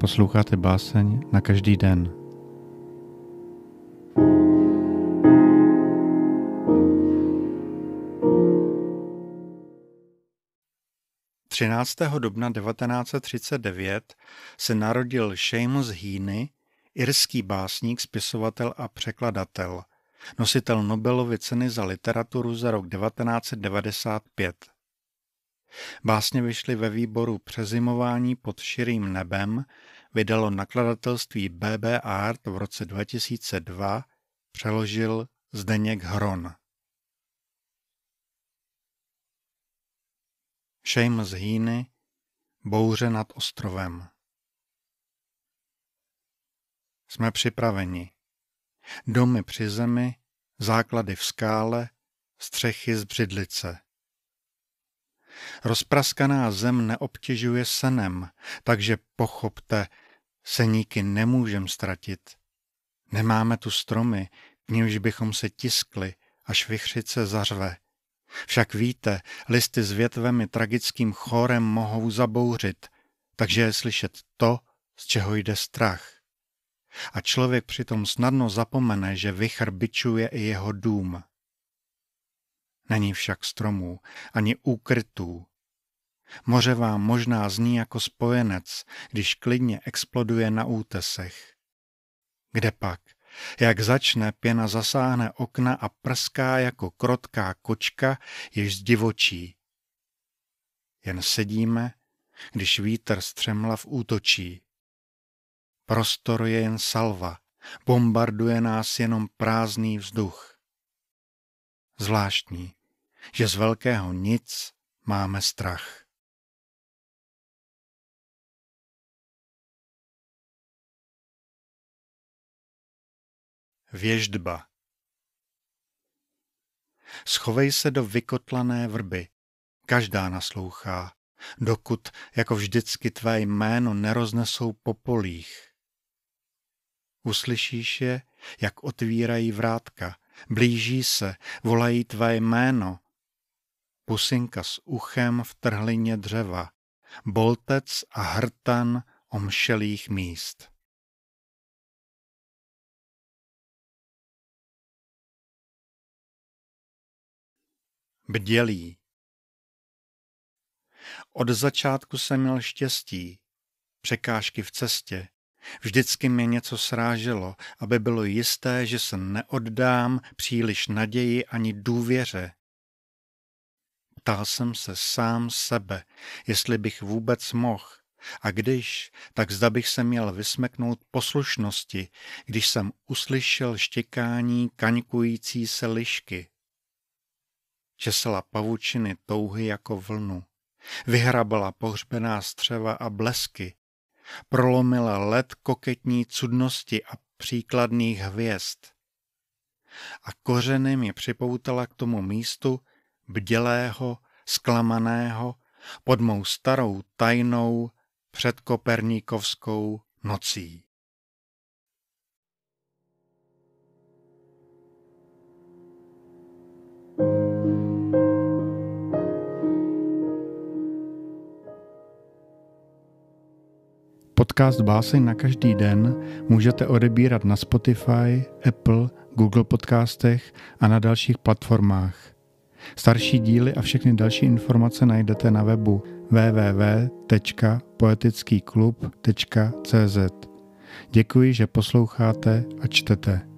Posloucháte báseň na každý den. Třináctého dubna 1939 se narodil Seamus Heaney, irský básník, spisovatel a překladatel – nositel Nobelovy ceny za literaturu za rok 1995. Básně vyšly ve výboru Přezimování pod širým nebem, vydalo nakladatelství BB Art v roce 2002, přeložil Zdeněk Hron. Šejm z Hýny, Bouře nad ostrovem. Jsme připraveni domy při zemi, základy v skále, střechy z břidlice. Rozpraskaná zem neobtěžuje senem, takže pochopte, seníky nemůžem ztratit. Nemáme tu stromy, k nimž bychom se tiskli, až vychřice zařve. Však víte, listy s větvemi tragickým chorem mohou zabouřit, takže je slyšet to, z čeho jde strach. A člověk přitom snadno zapomene, že vychr byčuje i jeho dům. Není však stromů, ani úkrytů. Moře vám možná zní jako spojenec, když klidně exploduje na útesech. Kde pak? Jak začne, pěna zasáhne okna a prská jako krotká kočka, jež zdivočí. Jen sedíme, když vítr střemla v útočí. Prostor je jen salva, bombarduje nás jenom prázdný vzduch. Zvláštní, že z velkého nic máme strach. Věždba Schovej se do vykotlané vrby. Každá naslouchá, dokud, jako vždycky, tvé jméno neroznesou po polích. Uslyšíš je, jak otvírají vrátka, blíží se, volají tvé jméno. Pusinka s uchem v trhlině dřeva, boltec a hrtan omšelých míst. Bdělí Od začátku jsem měl štěstí, překážky v cestě, Vždycky mě něco sráželo, aby bylo jisté, že se neoddám příliš naději ani důvěře. Ptal jsem se sám sebe, jestli bych vůbec mohl. A když, tak zda bych se měl vysmeknout poslušnosti, když jsem uslyšel štěkání kaňkující se lišky. Česela pavučiny touhy jako vlnu. Vyhrabala pohřbená střeva a blesky, Prolomila led koketní cudnosti a příkladných hvězd. A kořeny mi připoutala k tomu místu bdělého, zklamaného, pod mou starou tajnou předkoperníkovskou nocí. Podcast Báseň na každý den můžete odebírat na Spotify, Apple, Google Podcastech a na dalších platformách. Starší díly a všechny další informace najdete na webu www.poetickyklub.cz. Děkuji, že posloucháte a čtete.